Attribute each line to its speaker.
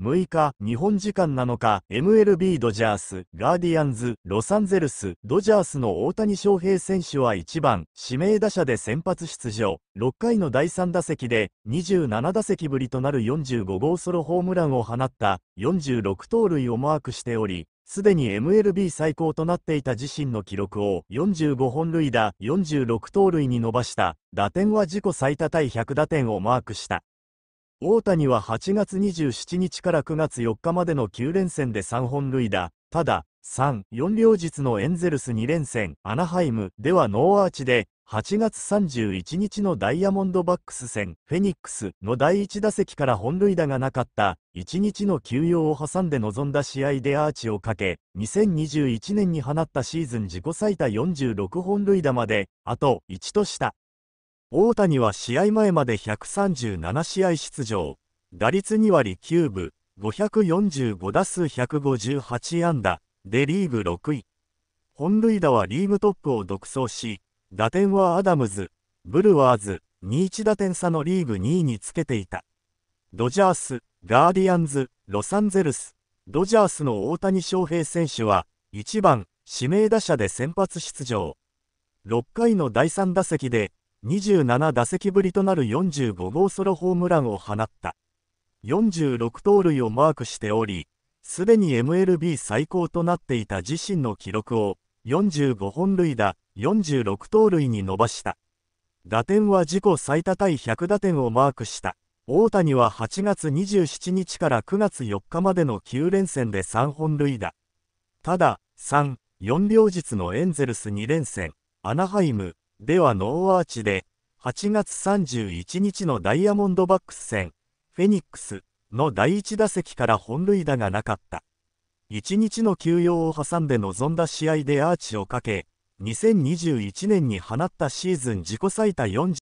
Speaker 1: 6日、日本時間7日、MLB ドジャース、ガーディアンズ、ロサンゼルス、ドジャースの大谷翔平選手は1番、指名打者で先発出場、6回の第3打席で、27打席ぶりとなる45号ソロホームランを放った、46盗塁をマークしており、すでに MLB 最高となっていた自身の記録を45本塁打、46盗塁に伸ばした、打点は自己最多対100打点をマークした。大谷は8月27日から9月4日までの9連戦で3本塁打、ただ、3、4両日のエンゼルス2連戦、アナハイムではノーアーチで、8月31日のダイヤモンドバックス戦、フェニックスの第1打席から本塁打がなかった、1日の休養を挟んで臨んだ試合でアーチをかけ、2021年に放ったシーズン自己最多46本塁打まで、あと1とした。大谷は試合前まで137試合出場、打率2割9分、545打数158安打でリーグ6位。本塁打はリーグトップを独走し、打点はアダムズ、ブルワーズ、21打点差のリーグ2位につけていた。ドジャース、ガーディアンズ、ロサンゼルス、ドジャースの大谷翔平選手は、1番、指名打者で先発出場。6回の第3打席で27打席ぶりとなる45号ソロホームランを放った46盗塁をマークしておりすでに MLB 最高となっていた自身の記録を45本塁打46盗塁に伸ばした打点は自己最多対100打点をマークした大谷は8月27日から9月4日までの9連戦で3本塁打ただ34両日のエンゼルス2連戦アナハイムではノーアーチで、8月31日のダイヤモンドバックス戦、フェニックスの第1打席から本塁打がなかった。1日の休養を挟んで臨んだ試合でアーチをかけ、2021年に放ったシーズン自己最多40